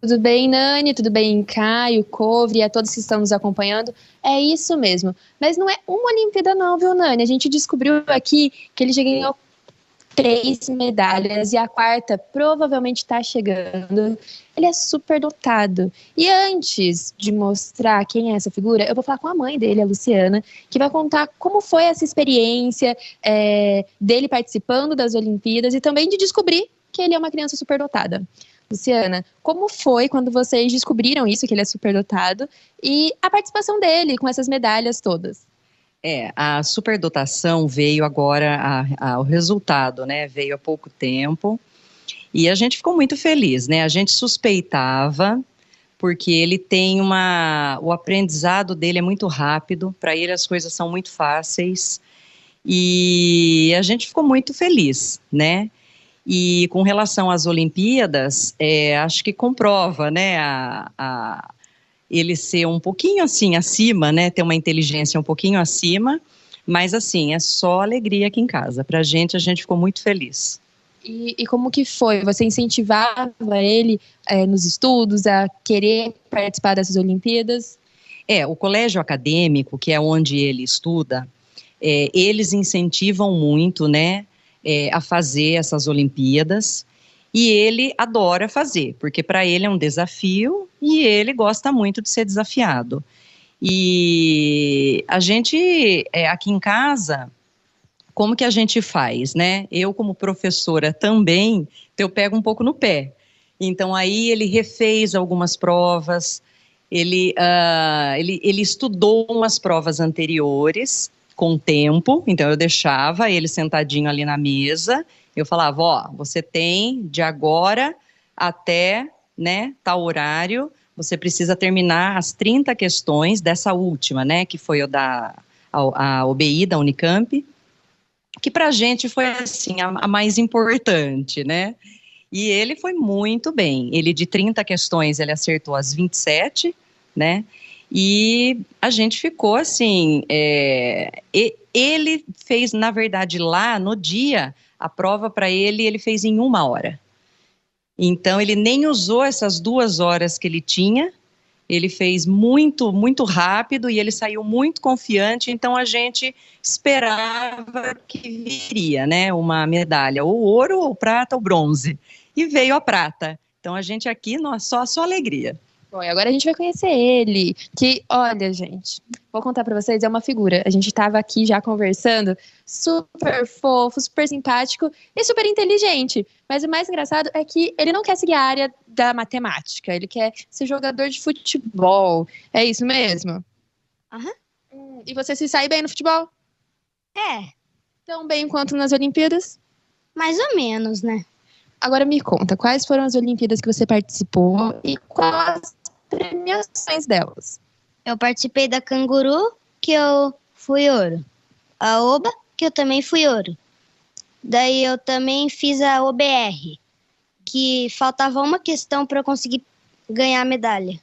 Tudo bem, Nani? Tudo bem, Caio, Covre e a todos que estão nos acompanhando? É isso mesmo. Mas não é uma Olimpíada, não, viu, Nani? A gente descobriu aqui que ele já ganhou três medalhas e a quarta provavelmente está chegando. Ele é super dotado. E antes de mostrar quem é essa figura, eu vou falar com a mãe dele, a Luciana, que vai contar como foi essa experiência é, dele participando das Olimpíadas e também de descobrir que ele é uma criança super dotada. Luciana, como foi quando vocês descobriram isso, que ele é superdotado, e a participação dele com essas medalhas todas? É, a superdotação veio agora, a, a, o resultado, né? Veio há pouco tempo. E a gente ficou muito feliz, né? A gente suspeitava, porque ele tem uma. O aprendizado dele é muito rápido, para ele as coisas são muito fáceis. E a gente ficou muito feliz, né? E com relação às Olimpíadas, é, acho que comprova, né, a, a, ele ser um pouquinho assim acima, né, ter uma inteligência um pouquinho acima, mas assim, é só alegria aqui em casa. Para a gente, a gente ficou muito feliz. E, e como que foi? Você incentivava ele é, nos estudos a querer participar dessas Olimpíadas? É, o colégio acadêmico, que é onde ele estuda, é, eles incentivam muito, né, é, a fazer essas Olimpíadas e ele adora fazer, porque para ele é um desafio e ele gosta muito de ser desafiado. E a gente é, aqui em casa, como que a gente faz, né? Eu como professora também, então eu pego um pouco no pé. Então aí ele refez algumas provas, ele, uh, ele, ele estudou umas provas anteriores com tempo, então eu deixava ele sentadinho ali na mesa, eu falava, ó, você tem de agora até, né, tal horário, você precisa terminar as 30 questões dessa última, né, que foi o da a, a OBI da Unicamp, que a gente foi, assim, a, a mais importante, né, e ele foi muito bem, ele de 30 questões, ele acertou as 27, né, e a gente ficou assim. É, ele fez, na verdade, lá no dia, a prova para ele, ele fez em uma hora. Então, ele nem usou essas duas horas que ele tinha. Ele fez muito, muito rápido e ele saiu muito confiante. Então, a gente esperava que viria, né? Uma medalha, ou ouro, ou prata, ou bronze. E veio a prata. Então, a gente aqui, só a sua alegria. Bom, e agora a gente vai conhecer ele. Que, olha, gente, vou contar para vocês, é uma figura. A gente tava aqui já conversando, super fofo, super simpático e super inteligente. Mas o mais engraçado é que ele não quer seguir a área da matemática, ele quer ser jogador de futebol. É isso mesmo? Aham. Hum, e você se sai bem no futebol? É. Tão bem quanto nas Olimpíadas? Mais ou menos, né? Agora me conta, quais foram as Olimpíadas que você participou e quais as premiações delas? Eu participei da Canguru, que eu fui ouro. A Oba, que eu também fui ouro. Daí eu também fiz a OBR, que faltava uma questão para eu conseguir ganhar a medalha.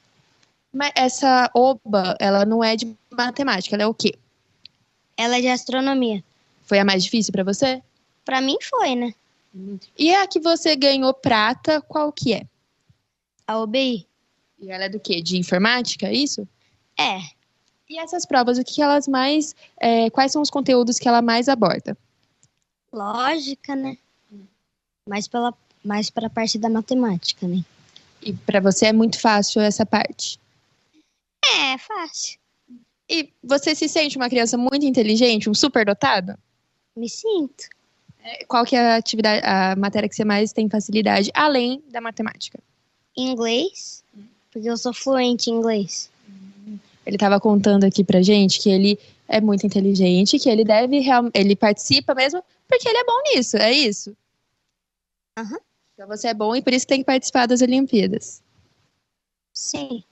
Mas essa OBA, ela não é de matemática, ela é o quê? Ela é de astronomia. Foi a mais difícil para você? Para mim foi, né? E a que você ganhou prata, qual que é? A OBI. E ela é do quê? De informática, é isso? É. E essas provas, o que elas mais. É, quais são os conteúdos que ela mais aborda? Lógica, né? Mais pela mais para a parte da matemática, né? E para você é muito fácil essa parte? É, fácil. E você se sente uma criança muito inteligente, um super dotado? Me sinto. É, qual que é a atividade, a matéria que você mais tem facilidade, além da matemática? Inglês, porque eu sou fluente em inglês. Ele estava contando aqui pra gente que ele é muito inteligente, que ele deve ele participa mesmo porque ele é bom nisso, é isso. Uhum. Então você é bom e por isso tem que participar das Olimpíadas. Sim.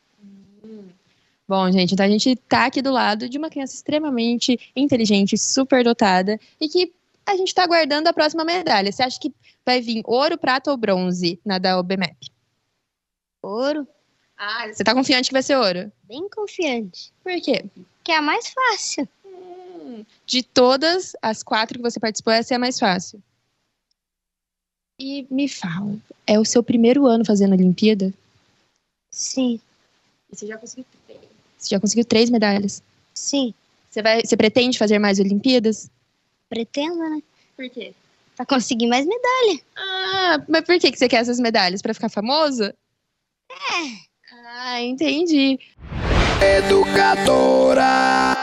Bom, gente, então a gente tá aqui do lado de uma criança extremamente inteligente, super dotada e que a gente está aguardando a próxima medalha. Você acha que vai vir ouro, prata ou bronze na da OBMEP? Ouro. Ah, você está confiante que vai ser ouro? Bem confiante. Por quê? Que é a mais fácil. Hum, de todas as quatro que você participou, essa é a mais fácil. E me fala, é o seu primeiro ano fazendo a Olimpíada? Sim. E você já conseguiu três? Você já conseguiu três medalhas? Sim. Você, vai, você pretende fazer mais Olimpíadas? pretendo, né? Por quê? Pra conseguir mais medalha. Ah, mas por que, que você quer essas medalhas? Pra ficar famosa? É. Ah, entendi. Educadora!